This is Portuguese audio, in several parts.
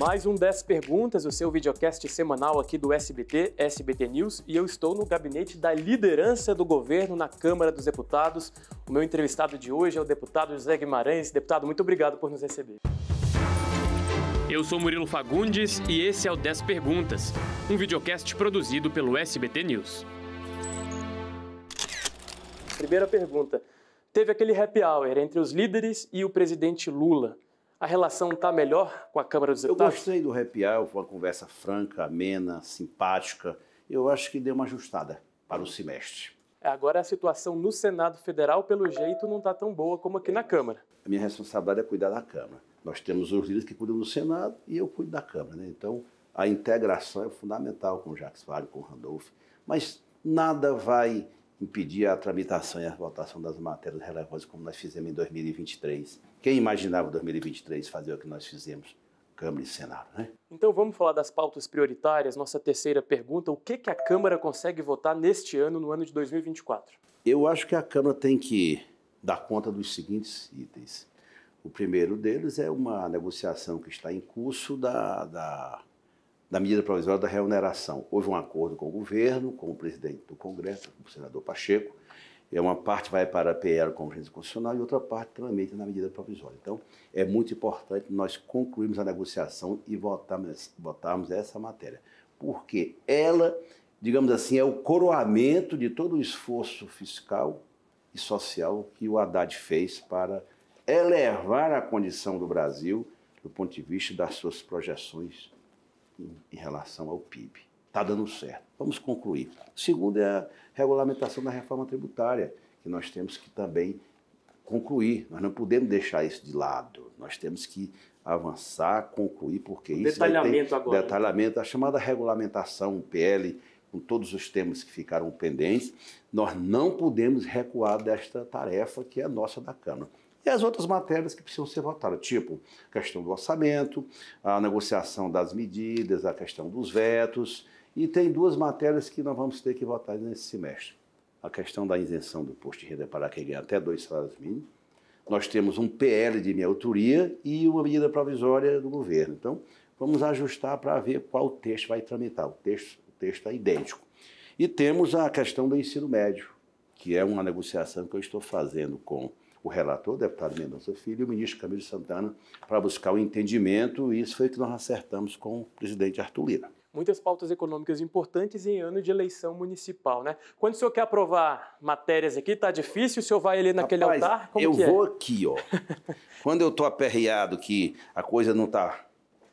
Mais um 10 Perguntas, o seu videocast semanal aqui do SBT, SBT News, e eu estou no gabinete da liderança do governo na Câmara dos Deputados. O meu entrevistado de hoje é o deputado José Guimarães. Deputado, muito obrigado por nos receber. Eu sou Murilo Fagundes e esse é o 10 Perguntas, um videocast produzido pelo SBT News. Primeira pergunta. Teve aquele happy hour entre os líderes e o presidente Lula. A relação está melhor com a Câmara dos Deputados? Eu gostei do Repiar, foi uma conversa franca, amena, simpática. Eu acho que deu uma ajustada para o semestre. É, agora a situação no Senado Federal, pelo jeito, não está tão boa como aqui na Câmara. A minha responsabilidade é cuidar da Câmara. Nós temos os líderes que cuidam do Senado e eu cuido da Câmara. Né? Então, a integração é fundamental com o Jacques Fábio, com o Randolph. Mas nada vai impedir a tramitação e a votação das matérias relevantes, como nós fizemos em 2023. Quem imaginava 2023 fazer o que nós fizemos? Câmara e Senado, né? Então vamos falar das pautas prioritárias. Nossa terceira pergunta: o que, que a Câmara consegue votar neste ano, no ano de 2024? Eu acho que a Câmara tem que dar conta dos seguintes itens. O primeiro deles é uma negociação que está em curso da, da da medida provisória da remuneração. Houve um acordo com o governo, com o presidente do Congresso, com o senador Pacheco, e uma parte vai para a PR, Conferência Constitucional, e outra parte tramita na medida provisória. Então, é muito importante nós concluirmos a negociação e votarmos, votarmos essa matéria, porque ela, digamos assim, é o coroamento de todo o esforço fiscal e social que o Haddad fez para elevar a condição do Brasil do ponto de vista das suas projeções em relação ao PIB. Está dando certo. Vamos concluir. segundo é a regulamentação da reforma tributária, que nós temos que também concluir. Nós não podemos deixar isso de lado. Nós temos que avançar, concluir, porque o isso detalhamento agora. Né? Detalhamento, a chamada regulamentação, PL, com todos os temas que ficaram pendentes, nós não podemos recuar desta tarefa que é nossa da Câmara. E as outras matérias que precisam ser votadas, tipo a questão do orçamento, a negociação das medidas, a questão dos vetos. E tem duas matérias que nós vamos ter que votar nesse semestre. A questão da isenção do posto de renda para quem ganha até dois salários mínimos. Nós temos um PL de minha autoria e uma medida provisória do governo. Então, vamos ajustar para ver qual texto vai tramitar. O texto o texto é idêntico. E temos a questão do ensino médio, que é uma negociação que eu estou fazendo com o relator, o deputado Mendonça Filho, e o ministro Camilo Santana, para buscar o entendimento, e isso foi o que nós acertamos com o presidente Arthur Lira. Muitas pautas econômicas importantes em ano de eleição municipal, né? Quando o senhor quer aprovar matérias aqui, tá difícil, o senhor vai ali naquele Rapaz, altar? Como eu é? vou aqui, ó. Quando eu tô aperreado que a coisa não tá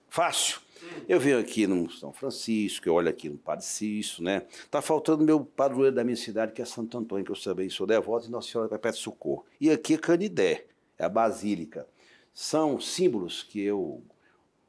fácil, Hum. Eu venho aqui no São Francisco, eu olho aqui no Padre Cício, né? Tá faltando meu padroeiro da minha cidade, que é Santo Antônio, que eu também sou devoto, e Nossa Senhora da Perpétua Socorro. E aqui é Canidé, é a Basílica. São símbolos que eu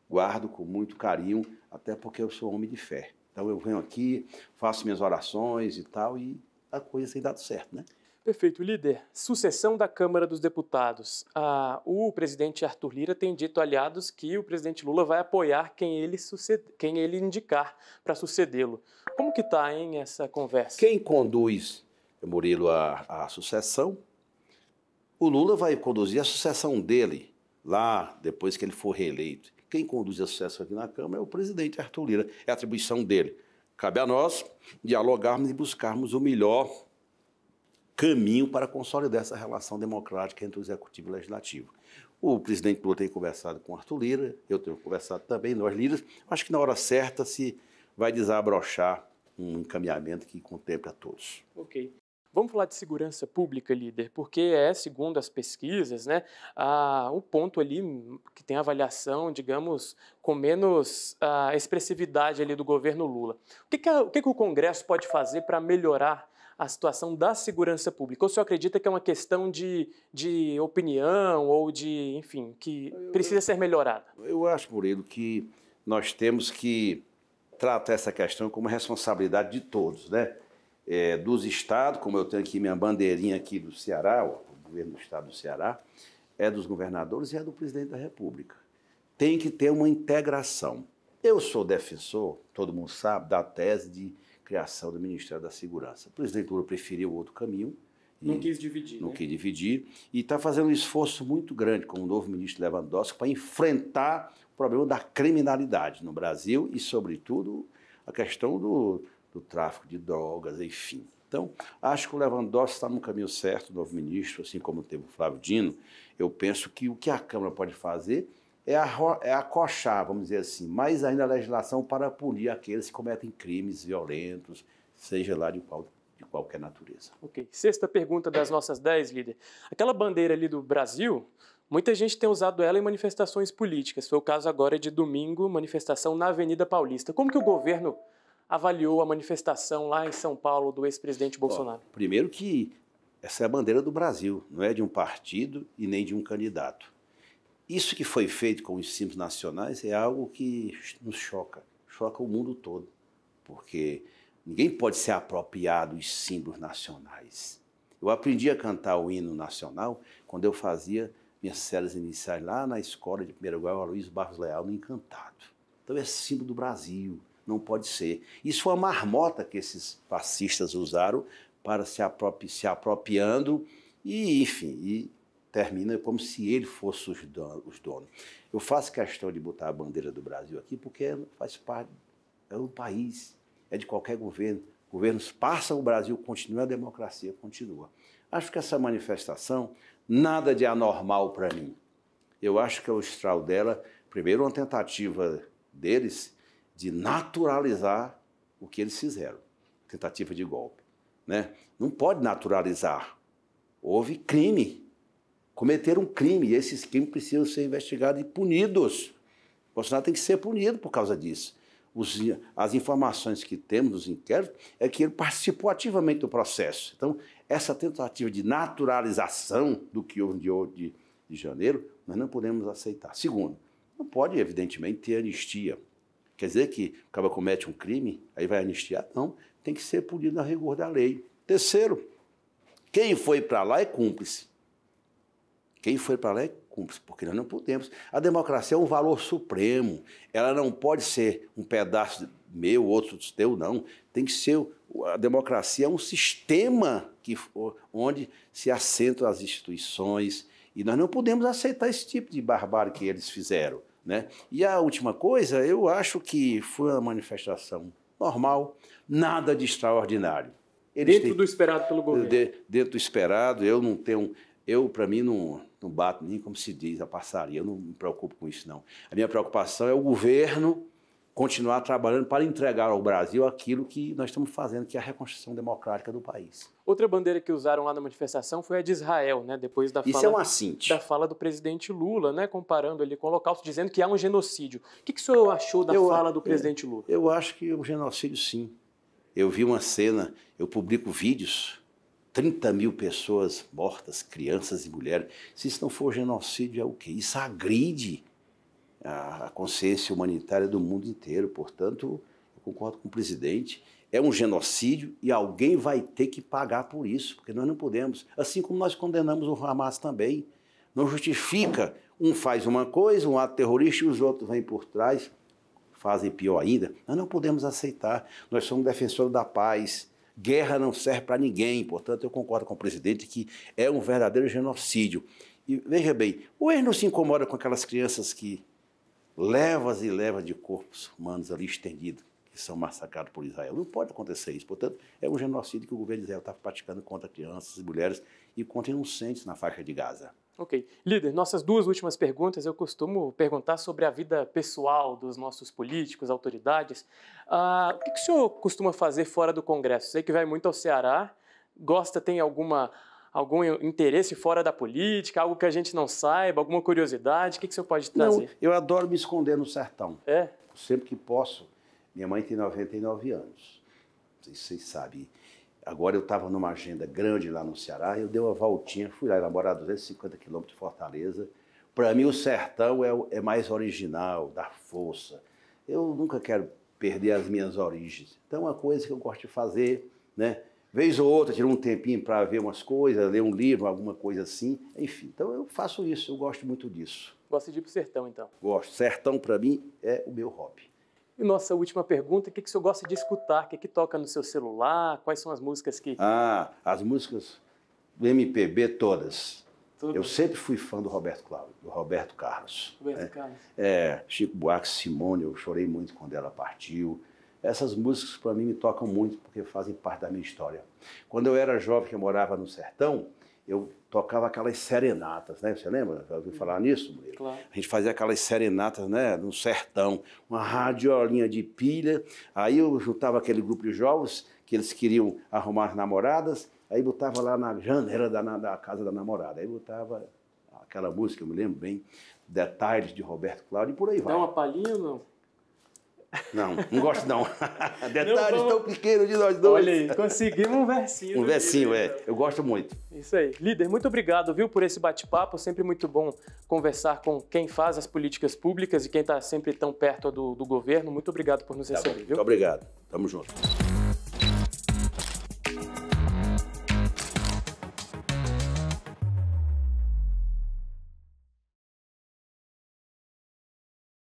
guardo com muito carinho, até porque eu sou homem de fé. Então eu venho aqui, faço minhas orações e tal, e a coisa tem dado certo, né? Perfeito, líder. Sucessão da Câmara dos Deputados. Ah, o presidente Arthur Lira tem dito aliados que o presidente Lula vai apoiar quem ele, sucede, quem ele indicar para sucedê-lo. Como que está, em essa conversa? Quem conduz, Murilo, a, a sucessão, o Lula vai conduzir a sucessão dele lá, depois que ele for reeleito. Quem conduz a sucessão aqui na Câmara é o presidente Arthur Lira. É atribuição dele. Cabe a nós dialogarmos e buscarmos o melhor caminho para consolidar essa relação democrática entre o executivo e o legislativo. O presidente Lula tem conversado com Arthur Lira, eu tenho conversado também, nós líderes. Acho que na hora certa se vai desabrochar um encaminhamento que contemple a todos. Ok. Vamos falar de segurança pública, líder, porque é, segundo as pesquisas, né, o ponto ali que tem avaliação, digamos, com menos ah, expressividade ali do governo Lula. O que, que, a, o, que, que o Congresso pode fazer para melhorar a situação da segurança pública? Ou o senhor acredita que é uma questão de, de opinião ou de, enfim, que precisa eu, ser melhorada? Eu acho, Murilo, que nós temos que tratar essa questão como responsabilidade de todos, né? É, dos estados, como eu tenho aqui minha bandeirinha aqui do Ceará, o governo do estado do Ceará, é dos governadores e é do presidente da República. Tem que ter uma integração. Eu sou defensor, todo mundo sabe, da tese de criação do Ministério da Segurança. O presidente Lula preferiu outro caminho. Não quis dividir. Não né? quis dividir. E está fazendo um esforço muito grande com o novo ministro Lewandowski para enfrentar o problema da criminalidade no Brasil e, sobretudo, a questão do, do tráfico de drogas, enfim. Então, acho que o Lewandowski está no caminho certo, o novo ministro, assim como teve o Flávio Dino. Eu penso que o que a Câmara pode fazer é, a, é acochar, vamos dizer assim, mais ainda a legislação para punir aqueles que cometem crimes violentos, seja lá de qual de qualquer natureza. Ok. Sexta pergunta das nossas dez, líder. Aquela bandeira ali do Brasil, muita gente tem usado ela em manifestações políticas. Foi o caso agora de domingo, manifestação na Avenida Paulista. Como que o governo avaliou a manifestação lá em São Paulo do ex-presidente Bolsonaro? Ó, primeiro que essa é a bandeira do Brasil, não é de um partido e nem de um candidato. Isso que foi feito com os símbolos nacionais é algo que nos choca, choca o mundo todo, porque ninguém pode ser apropriado dos símbolos nacionais. Eu aprendi a cantar o hino nacional quando eu fazia minhas células iniciais lá na escola de primeiro grau, Luiz Barros Leal, no Encantado. Então é símbolo do Brasil, não pode ser. Isso foi uma marmota que esses fascistas usaram para se, apropri se apropriando e, enfim, e termina como se ele fosse os donos. Eu faço questão de botar a bandeira do Brasil aqui porque é, faz parte, é um país, é de qualquer governo. Governos passam, o Brasil continua, a democracia continua. Acho que essa manifestação, nada de anormal para mim. Eu acho que é o estral dela, primeiro, uma tentativa deles de naturalizar o que eles fizeram tentativa de golpe. Né? Não pode naturalizar. Houve crime cometeram um crime e esses crimes precisam ser investigados e punidos. O Bolsonaro tem que ser punido por causa disso. Os, as informações que temos dos inquéritos é que ele participou ativamente do processo. Então, essa tentativa de naturalização do que houve de, de, de janeiro, nós não podemos aceitar. Segundo, não pode, evidentemente, ter anistia. Quer dizer que o cara comete um crime, aí vai anistiar? Não, tem que ser punido a rigor da lei. Terceiro, quem foi para lá é cúmplice. Quem foi para lá é cúmplice, porque nós não podemos. A democracia é um valor supremo. Ela não pode ser um pedaço meu, outro teu, não. Tem que ser. A democracia é um sistema que, onde se assentam as instituições. E nós não podemos aceitar esse tipo de barbárie que eles fizeram. Né? E a última coisa, eu acho que foi uma manifestação normal, nada de extraordinário. Eles dentro têm, do esperado pelo governo. De, dentro do esperado, eu não tenho. Eu, para mim, não, não bato nem, como se diz, a passaria. Eu não me preocupo com isso, não. A minha preocupação é o governo continuar trabalhando para entregar ao Brasil aquilo que nós estamos fazendo, que é a reconstrução democrática do país. Outra bandeira que usaram lá na manifestação foi a de Israel, né? Depois da Isso fala, é um da fala do presidente Lula, né? Comparando ele com o Holocausto, dizendo que há um genocídio. O que, que o senhor achou da eu, fala do presidente Lula? Eu acho que é um genocídio, sim. Eu vi uma cena, eu publico vídeos 30 mil pessoas mortas, crianças e mulheres. Se isso não for genocídio, é o quê? Isso agride a consciência humanitária do mundo inteiro. Portanto, eu concordo com o presidente, é um genocídio e alguém vai ter que pagar por isso, porque nós não podemos. Assim como nós condenamos o Hamas também. Não justifica. Um faz uma coisa, um ato terrorista, e os outros vêm por trás, fazem pior ainda. Nós não podemos aceitar. Nós somos defensores da paz Guerra não serve para ninguém, portanto, eu concordo com o presidente que é um verdadeiro genocídio. E veja bem, o ex não se incomoda com aquelas crianças que levas e levas de corpos humanos ali estendidos, que são massacrados por Israel. Não pode acontecer isso. Portanto, é um genocídio que o governo de Israel está praticando contra crianças e mulheres e contra inocentes na faixa de Gaza. Ok. Líder, nossas duas últimas perguntas eu costumo perguntar sobre a vida pessoal dos nossos políticos, autoridades. Ah, o que, que o senhor costuma fazer fora do Congresso? Sei que vai muito ao Ceará, gosta, tem alguma algum interesse fora da política, algo que a gente não saiba, alguma curiosidade? O que, que o senhor pode trazer? Não, eu adoro me esconder no sertão. É? Sempre que posso. Minha mãe tem 99 anos. Não sei se vocês sabem. Agora eu estava numa agenda grande lá no Ceará, eu dei uma voltinha, fui lá a 250 quilômetros de Fortaleza. Para mim, o sertão é, é, mais original, dá força. Eu nunca quero perder as minhas origens. Então, é uma coisa que eu gosto de fazer, né? Vez ou outra, tirar um tempinho para ver umas coisas, ler um livro, alguma coisa assim. Enfim, então eu faço isso, eu gosto muito disso. Gosto de ir para o sertão, então? Gosto. Sertão, para mim, é o meu hobby. E nossa última pergunta, o que, que o senhor gosta de escutar? O que, que toca no seu celular? Quais são as músicas que... Ah, as músicas do MPB todas. Tudo. Eu sempre fui fã do Roberto Cláudio, do Roberto Carlos. Roberto né? Carlos. É, Chico Buarque, Simone, eu chorei muito quando ela partiu. Essas músicas para mim me tocam muito porque fazem parte da minha história. Quando eu era jovem, que eu morava no sertão, eu tocava aquelas serenatas, né? Você lembra? Já ouviu uhum. falar nisso, Murilo? Claro. A gente fazia aquelas serenatas, né? No sertão, uma radiolinha de pilha. Aí eu juntava aquele grupo de jovens que eles queriam arrumar as namoradas, aí botava lá na janela da, na, da casa da namorada, aí botava aquela música, eu me lembro bem, Detalhes de Roberto Cláudio e por aí Dá vai. Dá uma palhinha ou não? Não, não gosto não. Detalhes vamos... tão pequenos de nós dois. Olha aí, conseguimos um versinho. Um versinho, líder. é. Então. Eu gosto muito. Isso aí. Líder, muito obrigado, viu, por esse bate-papo. Sempre muito bom conversar com quem faz as políticas públicas e quem está sempre tão perto do, do, governo. Muito obrigado por nos tá receber, viu? Muito obrigado. Tamo junto.